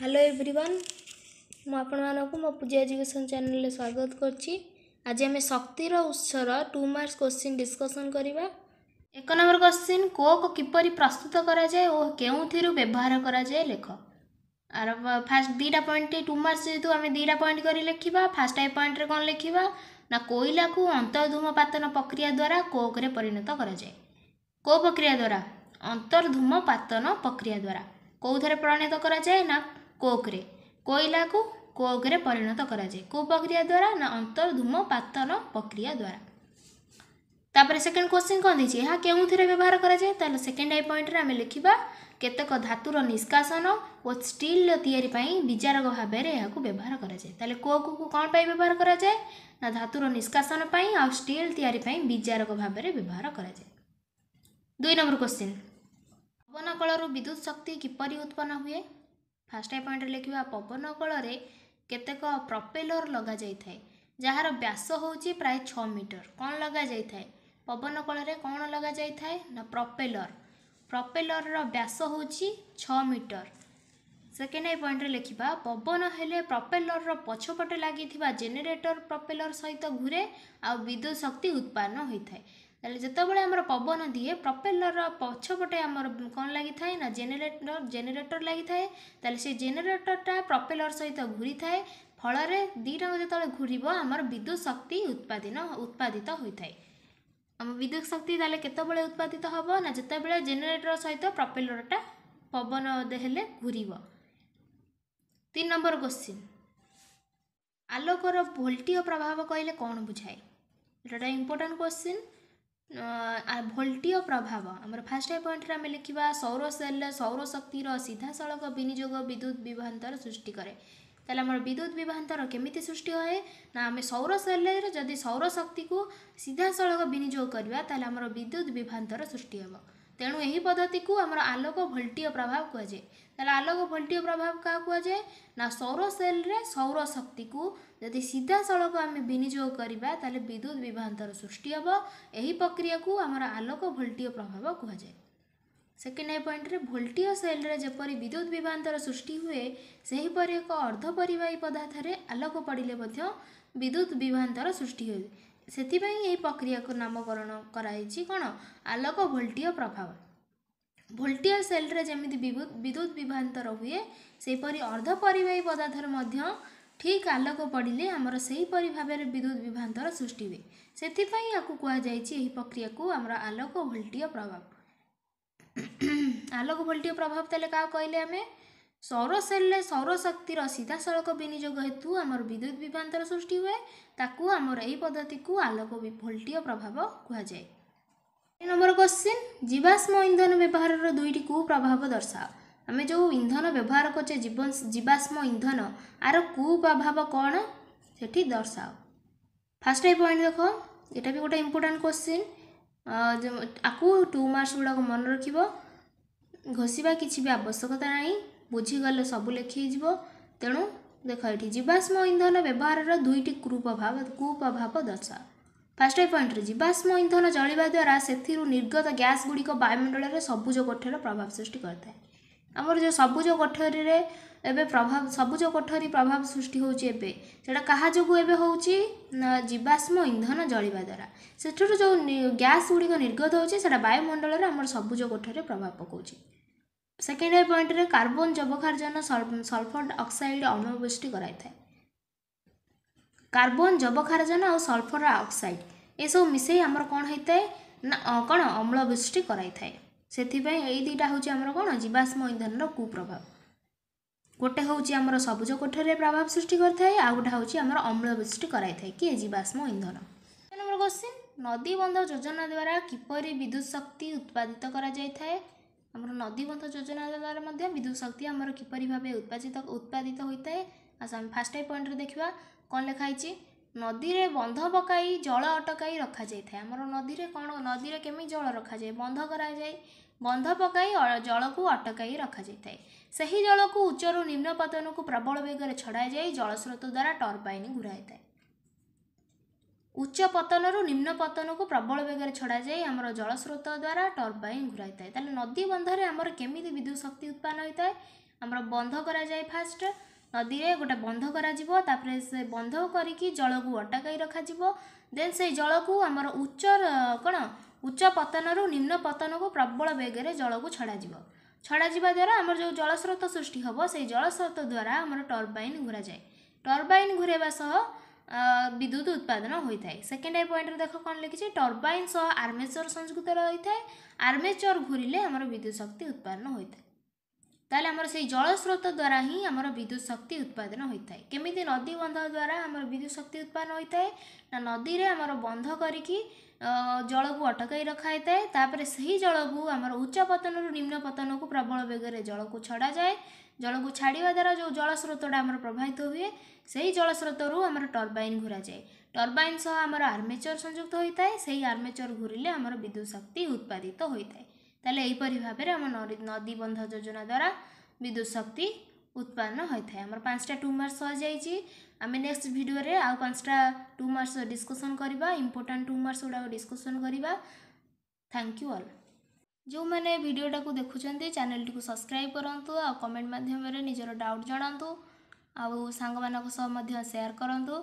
hello everyone ମୁଁ ଆପଣମାନଙ୍କୁ ମୋ ପୂଜା ଏଜୁକେସନ୍ ଚ୍ୟାନେଲରେ ସ୍ୱାଗତ କରୁଛି ଆଜି ଆମେ ଶକ୍ତିର ଉତ୍ସର ଟୁ ମାର୍କସ କୋଶ୍ଚିନ୍ ଡିସ୍କସନ୍ କରିବା ଏକ ନମ୍ବର କୋଶ୍ଚିନ୍ କୋକ୍ କିପରି ପ୍ରସ୍ତୁତ କରାଯାଏ ଓ କେଉଁଥିରୁ ବ୍ୟବହାର କରାଯାଏ ଲେଖ ଆର ଫାର୍ଷ୍ଟ ଦୁଇଟା ପଏଣ୍ଟ ଟୁ ମାର୍କସ ଯେହେତୁ ଆମେ ଦୁଇଟା ପଏଣ୍ଟ କରି ଲେଖିବା ଫାର୍ଷ୍ଟ ଟାଇପ୍ ପଏଣ୍ଟରେ କ'ଣ ଲେଖିବା ନା କୋଇଲାକୁ ଅନ୍ତର୍ଧୂମପାତନ ପ୍ରକ୍ରିୟା ଦ୍ୱାରା କୋକ୍ରେ ପରିଣତ କରାଯାଏ କେଉଁ ପ୍ରକ୍ରିୟା ଦ୍ୱାରା ଅନ୍ତର୍ଧୂମପାତନ ପ୍ରକ୍ରିୟା ଦ୍ୱାରା କେଉଁଥିରେ ପରିଣତ କରାଯାଏ ନା কোকরে କୋଇଲାକୁ କୋକରେ ପରିଣତ କରାଯାଏ କେଉଁ ପ୍ରକ୍ରିୟା ଦ୍ୱାରା ନା ଅନ୍ତର୍ଧୂମପାତନ ପ୍ରକ୍ରିୟା ଦ୍ୱାରା ତାପରେ ସେକେଣ୍ଡ କ୍ୱେଶ୍ଚିନ୍ କ'ଣ ଦେଇଛି ଏହା କେଉଁଥିରେ ବ୍ୟବହାର କରାଯାଏ ତାହେଲେ ସେକେଣ୍ଡ ଆଇ ପଏଣ୍ଟରେ ଆମେ ଲେଖିବା କେତେକ ଧାତୁର ନିଷ୍କାସନ ଓ ଷ୍ଟିଲ୍ର ତିଆରି ପାଇଁ ବିଜାରକ ଭାବରେ ଏହାକୁ ବ୍ୟବହାର କରାଯାଏ ତାହେଲେ କୋକକୁ କ'ଣ ପାଇଁ ବ୍ୟବହାର କରାଯାଏ ନା ଧାତୁର ନିଷ୍କାସନ ପାଇଁ ଆଉ ଷ୍ଟିଲ୍ ତିଆରି ପାଇଁ ବିଜାରକ ଭାବରେ ବ୍ୟବହାର କରାଯାଏ ଦୁଇ ନମ୍ବର କ୍ୱେଶ୍ଚିନ୍ ପବନ କଳରୁ ବିଦ୍ୟୁତ୍ ଶକ୍ତି କିପରି ଉତ୍ପନ୍ନ ହୁଏ ଫାଷ୍ଟ ପଏଣ୍ଟରେ ଲେଖିବା ପବନ କଳରେ କେତେକ ପ୍ରପେଲର ଲଗାଯାଇଥାଏ ଯାହାର ବ୍ୟାସ ହେଉଛି ପ୍ରାୟ ଛଅ ମିଟର କ'ଣ ଲଗାଯାଇଥାଏ ପବନ କଳରେ କ'ଣ ଲଗାଯାଇଥାଏ ନା ପ୍ରପେଲର ପ୍ରପେଲରର ବ୍ୟାସ ହେଉଛି ଛଅ ମିଟର ସେକେଣ୍ଡ ଏ ପଏଣ୍ଟରେ ଲେଖିବା ପବନ ହେଲେ ପ୍ରପେଲରର ପଛପଟେ ଲାଗିଥିବା ଜେନେରେଟର ପ୍ରପେଲର ସହିତ ଘୁରେ ଆଉ ବିଦ୍ୟୁତ ଶକ୍ତି ଉତ୍ପାଦନ ହୋଇଥାଏ ତାହେଲେ ଯେତେବେଳେ ଆମର ପବନ ଦିଏ ପ୍ରପେଲର ପଛପଟେ ଆମର କ'ଣ ଲାଗିଥାଏ ନା ଜେନେରେଟର ଜେନେରେଟର ଲାଗିଥାଏ ତାହେଲେ ସେ ଜେନେରେଟରଟା ପ୍ରପେଲର ସହିତ ଘୁରିଥାଏ ଫଳରେ ଦୁଇଟାକୁ ଯେତେବେଳେ ଘୁରିବ ଆମର ବିଦ୍ୟୁତ ଶକ୍ତି ଉତ୍ପାଦନ ଉତ୍ପାଦିତ ହୋଇଥାଏ ଆମ ବିଦ୍ୟୁତ ଶକ୍ତି ତାହେଲେ କେତେବେଳେ ଉତ୍ପାଦିତ ହେବ ନା ଯେତେବେଳେ ଜେନେରେଟର ସହିତ ପ୍ରପେଲରଟା ପବନ ହେଲେ ଘୁରିବ ତିନି ନମ୍ବର କୋଶ୍ଚିନ୍ ଆଲୋକର ଭୋଲ୍ଟୀୟ ପ୍ରଭାବ କହିଲେ କ'ଣ ବୁଝାଏ ଏଇଟା ଇମ୍ପୋର୍ଟାଣ୍ଟ କୋଶ୍ଚିନ୍ भोल्टि प्रभाव अब फास्ट पोइन्टले आम लेख्दा सौरसेल्ल सौर शक्ति सीधा सिधासल विनियोग विद्युत विभान्तर सृष्टि कर तर विद्युत विभान्तर केमि सृष्टि हुँदै आम सौरसेल्ल जिम्मे सौर शक्ति सीधा सिधासल विनियोक विद्युत विभान्तर सृष्टि हे ତେଣୁ ଏହି ପଦ୍ଧତିକୁ ଆମର ଆଲୋକ ଭୋଲ୍ଟୀୟ ପ୍ରଭାବ କୁହାଯାଏ ତାହେଲେ ଆଲୋକ ଭୋଲ୍ଟୀୟ ପ୍ରଭାବ କାହା କୁହାଯାଏ ନା ସୌର ସେଲ୍ରେ ସୌର ଶକ୍ତିକୁ ଯଦି ସିଧାସଳଖ ଆମେ ବିନିଯୋଗ କରିବା ତାହେଲେ ବିଦ୍ୟୁତ ବିଭାନ୍ତର ସୃଷ୍ଟି ହେବ ଏହି ପ୍ରକ୍ରିୟାକୁ ଆମର ଆଲୋକ ଭୋଲ୍ଟୀୟ ପ୍ରଭାବ କୁହାଯାଏ ସେକେଣ୍ଡ ଏ ପଏଣ୍ଟରେ ଭୋଲ୍ଟୀୟ ସେଲ୍ରେ ଯେପରି ବିଦ୍ୟୁତ ବିଭାନ୍ତର ସୃଷ୍ଟି ହୁଏ ସେହିପରି ଏକ ଅର୍ଦ୍ଧ ପରିବାହୀ ପଦାର୍ଥରେ ଆଲୋକ ପଡ଼ିଲେ ମଧ୍ୟ ବିଦ୍ୟୁତ ବିଭାନ୍ତର ସୃଷ୍ଟି ହୁଏ ସେଥିପାଇଁ ଏହି ପ୍ରକ୍ରିୟାକୁ ନାମକରଣ କରାଯାଇଛି କ'ଣ ଆଲୋକ ଭୋଲ୍ଟୀୟ ପ୍ରଭାବ ଭୋଲ୍ଟୀୟ ସେଲ୍ରେ ଯେମିତି ବିଦ୍ୟୁତ୍ ବିଭ୍ରାନ୍ତର ହୁଏ ସେହିପରି ଅର୍ଦ୍ଧପରିବାହୀ ପଦାର୍ଥରେ ମଧ୍ୟ ଠିକ୍ ଆଲୋକ ପଡ଼ିଲେ ଆମର ସେହିପରି ଭାବରେ ବିଦ୍ୟୁତ୍ ବିଭ୍ରାନ୍ତର ସୃଷ୍ଟି ହୁଏ ସେଥିପାଇଁ ୟାକୁ କୁହାଯାଇଛି ଏହି ପ୍ରକ୍ରିୟାକୁ ଆମର ଆଲୋକ ଭୋଲ୍ଟୀୟ ପ୍ରଭାବ ଆଲୋକ ଭୋଲ୍ଟୀୟ ପ୍ରଭାବ ତାହେଲେ କାହାକୁ କହିଲେ ଆମେ ସୌର ସେଲ୍ରେ ସୌରଶକ୍ତିର ସିଧାସଳଖ ବିନିଯୋଗ ହେତୁ ଆମର ବିଦ୍ୟୁତ ବିଭ୍ରାନ୍ତର ସୃଷ୍ଟି ହୁଏ ତାକୁ ଆମର ଏହି ପଦ୍ଧତିକୁ ଆଲୋକ ଭୋଲ୍ଟୀୟ ପ୍ରଭାବ କୁହାଯାଏ ନମ୍ବର କ୍ୱେଶ୍ଚିନ୍ ଜୀବାଶ୍ମ ଇନ୍ଧନ ବ୍ୟବହାରର ଦୁଇଟି କୁପ୍ରଭାବ ଦର୍ଶାଅ ଆମେ ଯେଉଁ ଇନ୍ଧନ ବ୍ୟବହାର କରୁଛେ ଜୀବ ଜୀବାଶ୍ମ ଇନ୍ଧନ ଆର କୁପ୍ରଭାବ କ'ଣ ସେଠି ଦର୍ଶାଅ ଫାର୍ଷ୍ଟ ଏଇ ପଏଣ୍ଟ ଦେଖ ଏଇଟା ବି ଗୋଟେ ଇମ୍ପୋର୍ଟାଣ୍ଟ କ୍ୱେଶ୍ଚିନ୍ ଆକୁ ଟୁ ମାର୍କସ୍ ଗୁଡ଼ାକ ମନେ ରଖିବ ଘୋଷିବା କିଛି ବି ଆବଶ୍ୟକତା ନାହିଁ ବୁଝିଗଲେ ସବୁ ଲେଖିଯିବ ତେଣୁ ଦେଖ ଏଠି ଜୀବାଶ୍ମ ଇନ୍ଧନ ବ୍ୟବହାରର ଦୁଇଟି କୁପ୍ରଭାବ କୁପ୍ରଭାବ ଦର୍ଶାଅ ଫାଷ୍ଟ ପଏଣ୍ଟରେ ଜୀବାଶ୍ମ ଇନ୍ଧନ ଜଳିବା ଦ୍ୱାରା ସେଥିରୁ ନିର୍ଗତ ଗ୍ୟାସ୍ ଗୁଡ଼ିକ ବାୟୁମଣ୍ଡଳରେ ସବୁଜ କୋଠରୀର ପ୍ରଭାବ ସୃଷ୍ଟି କରିଥାଏ ଆମର ଯେଉଁ ସବୁଜ କୋଠରୀରେ ଏବେ ପ୍ରଭାବ ସବୁଜ କୋଠରୀ ପ୍ରଭାବ ସୃଷ୍ଟି ହେଉଛି ଏବେ ସେଇଟା କାହା ଯୋଗୁଁ ଏବେ ହେଉଛି ଜୀବାଶ୍ମ ଇନ୍ଧନ ଜଳିବା ଦ୍ୱାରା ସେଠାରୁ ଯେଉଁ ଗ୍ୟାସ୍ ଗୁଡ଼ିକ ନିର୍ଗତ ହେଉଛି ସେଇଟା ବାୟୁମଣ୍ଡଳରେ ଆମର ସବୁଜ କୋଠରୀରେ ପ୍ରଭାବ ପକାଉଛି ସେକେଣ୍ଡ ପଏଣ୍ଟରେ କାର୍ବନ ଯବକ୍ଷାରଜନ ସଲଫର ଅକ୍ସାଇଡ଼ ଅନୁବୃଷ୍ଟି କରାଇଥାଏ କାର୍ବନ ଯବକ୍ଷାରଜନ ଆଉ ସଲଫର ଅକ୍ସାଇଡ଼ ଏସବୁ ମିଶାଇ ଆମର କ'ଣ ହେଇଥାଏ ନା କ'ଣ ଅମ୍ଳବୃଷ୍ଟି କରାଇଥାଏ ସେଥିପାଇଁ ଏଇ ଦୁଇଟା ହେଉଛି ଆମର କ'ଣ ଜୀବାଶ୍ମ ଇନ୍ଧନର କୁପ୍ରଭାବ ଗୋଟେ ହେଉଛି ଆମର ସବୁଜ କୋଠରେ ପ୍ରଭାବ ସୃଷ୍ଟି କରିଥାଏ ଆଉ ଗୋଟେ ହେଉଛି ଆମର ଅମ୍ଳବୃଷ୍ଟି କରାଇଥାଏ କିଏ ଜୀବାଶ୍ମ ଇନ୍ଧନ ନମ୍ବର କ୍ୱେଶ୍ଚିନ୍ ନଦୀ ବନ୍ଧ ଯୋଜନା ଦ୍ୱାରା କିପରି ବିଦ୍ୟୁତ ଶକ୍ତି ଉତ୍ପାଦିତ କରାଯାଇଥାଏ ଆମର ନଦୀବନ୍ଧ ଯୋଜନା ଦ୍ୱାରା ମଧ୍ୟ ବିଦ୍ୟୁତ ଶକ୍ତି ଆମର କିପରି ଭାବେ ଉତ୍ପାଦିତ ଉତ୍ପାଦିତ ହୋଇଥାଏ ଆସ ଆମେ ଫାର୍ଷ୍ଟ ପଏଣ୍ଟରେ ଦେଖିବା କ'ଣ ଲେଖା ହେଇଛି ନଦୀରେ ବନ୍ଧ ପକାଇ ଜଳ ଅଟକାଇ ରଖାଯାଇଥାଏ ଆମର ନଦୀରେ କ'ଣ ନଦୀରେ କେମିତି ଜଳ ରଖାଯାଏ ବନ୍ଧ କରାଯାଏ ବନ୍ଧ ପକାଇ ଜଳକୁ ଅଟକାଇ ରଖାଯାଇଥାଏ ସେହି ଜଳକୁ ଉଚ୍ଚରୁ ନିମ୍ନ ପତନକୁ ପ୍ରବଳ ବେଗରେ ଛଡ଼ାଯାଇ ଜଳସ୍ରୋତ ଦ୍ୱାରା ଟର୍ବାଇନ୍ ଘୁରାଇଥାଏ ଉଚ୍ଚ ପତନରୁ ନିମ୍ନ ପତନକୁ ପ୍ରବଳ ବେଗରେ ଛଡ଼ାଯାଇ ଆମର ଜଳସ୍ରୋତ ଦ୍ୱାରା ଟର୍ବାଇନ୍ ଘୁରାଇଥାଏ ତାହେଲେ ନଦୀ ବନ୍ଧରେ ଆମର କେମିତି ବିଦ୍ୟୁତ୍ ଶକ୍ତି ଉତ୍ପନ୍ନ ହୋଇଥାଏ ଆମର ବନ୍ଧ କରାଯାଏ ଫାଷ୍ଟ ନଦୀରେ ଗୋଟେ ବନ୍ଧ କରାଯିବ ତାପରେ ସେ ବନ୍ଧ କରିକି ଜଳକୁ ଅଟକାଇ ରଖାଯିବ ଦେନ୍ ସେଇ ଜଳକୁ ଆମର ଉଚ୍ଚ କ'ଣ ଉଚ୍ଚ ପତନରୁ ନିମ୍ନ ପତନକୁ ପ୍ରବଳ ବେଗରେ ଜଳକୁ ଛଡ଼ାଯିବ ଛଡ଼ାଯିବା ଦ୍ୱାରା ଆମର ଯେଉଁ ଜଳସ୍ରୋତ ସୃଷ୍ଟି ହେବ ସେଇ ଜଳସ୍ରୋତ ଦ୍ୱାରା ଆମର ଟର୍ବାଇନ୍ ଘୁରାଯାଏ ଟର୍ବାଇନ୍ ଘୁରାଇବା ସହ ବିଦ୍ୟୁତ ଉତ୍ପାଦନ ହୋଇଥାଏ ସେକେଣ୍ଡ ଏ ପଏଣ୍ଟରେ ଦେଖ କ'ଣ ଲେଖିଛି ଟର୍ବାଇନ୍ ସହ ଆର୍ମେଚର୍ ସଂଯୁକ୍ତ ରହିଥାଏ ଆର୍ମେଚର୍ ଘୁରିଲେ ଆମର ବିଦ୍ୟୁତ ଶକ୍ତି ଉତ୍ପାଦନ ହୋଇଥାଏ ତାହେଲେ ଆମର ସେଇ ଜଳସ୍ରୋତ ଦ୍ୱାରା ହିଁ ଆମର ବିଦ୍ୟୁତ ଶକ୍ତି ଉତ୍ପାଦନ ହୋଇଥାଏ କେମିତି ନଦୀ ବନ୍ଧ ଦ୍ୱାରା ଆମର ବିଦ୍ୟୁତ ଶକ୍ତି ଉତ୍ପାଦନ ହୋଇଥାଏ ନା ନଦୀରେ ଆମର ବନ୍ଧ କରିକି ଜଳକୁ ଅଟକାଇ ରଖାଯାଇଥାଏ ତାପରେ ସେହି ଜଳକୁ ଆମର ଉଚ୍ଚ ପତନରୁ ନିମ୍ନ ପତନକୁ ପ୍ରବଳ ବେଗରେ ଜଳକୁ ଛଡ଼ାଯାଏ ଜଳକୁ ଛାଡ଼ିବା ଦ୍ୱାରା ଯେଉଁ ଜଳସ୍ରୋତଟା ଆମର ପ୍ରବାହିତ ହୁଏ ସେହି ଜଳସ୍ରୋତରୁ ଆମର ଟର୍ବାଇନ୍ ଘୁରାଯାଏ ଟର୍ବାଇନ୍ ସହ ଆମର ଆର୍ମେଚର୍ ସଂଯୁକ୍ତ ହୋଇଥାଏ ସେହି ଆର୍ମେଚର୍ ଘୁରିଲେ ଆମର ବିଦ୍ୟୁତ ଶକ୍ତି ଉତ୍ପାଦିତ ହୋଇଥାଏ ତାହେଲେ ଏହିପରି ଭାବରେ ଆମ ନଦୀବନ୍ଧ ଯୋଜନା ଦ୍ୱାରା ବିଦ୍ୟୁତ୍ ଶକ୍ତି ଉତ୍ପାଦନ ହୋଇଥାଏ ଆମର ପାଞ୍ଚଟା ଟୁ ମାର୍କ୍ସ ସରିଯାଇଛି ଆମେ ନେକ୍ସଟ ଭିଡ଼ିଓରେ ଆଉ ପାଞ୍ଚଟା ଟୁ ମାର୍କ୍ସ ଡିସ୍କସନ୍ କରିବା ଇମ୍ପୋର୍ଟାଣ୍ଟ ଟୁ ମାର୍କ୍ସ ଗୁଡ଼ାକ ଡିସ୍କସନ୍ କରିବା ଥ୍ୟାଙ୍କ ୟୁ ଅଲ୍ ଯେଉଁମାନେ ଭିଡ଼ିଓଟାକୁ ଦେଖୁଛନ୍ତି ଚ୍ୟାନେଲଟିକୁ ସବସ୍କ୍ରାଇବ୍ କରନ୍ତୁ ଆଉ କମେଣ୍ଟ ମାଧ୍ୟମରେ ନିଜର ଡାଉଟ୍ ଜଣାନ୍ତୁ ଆଉ ସାଙ୍ଗମାନଙ୍କ ସହ ମଧ୍ୟ ସେୟାର କରନ୍ତୁ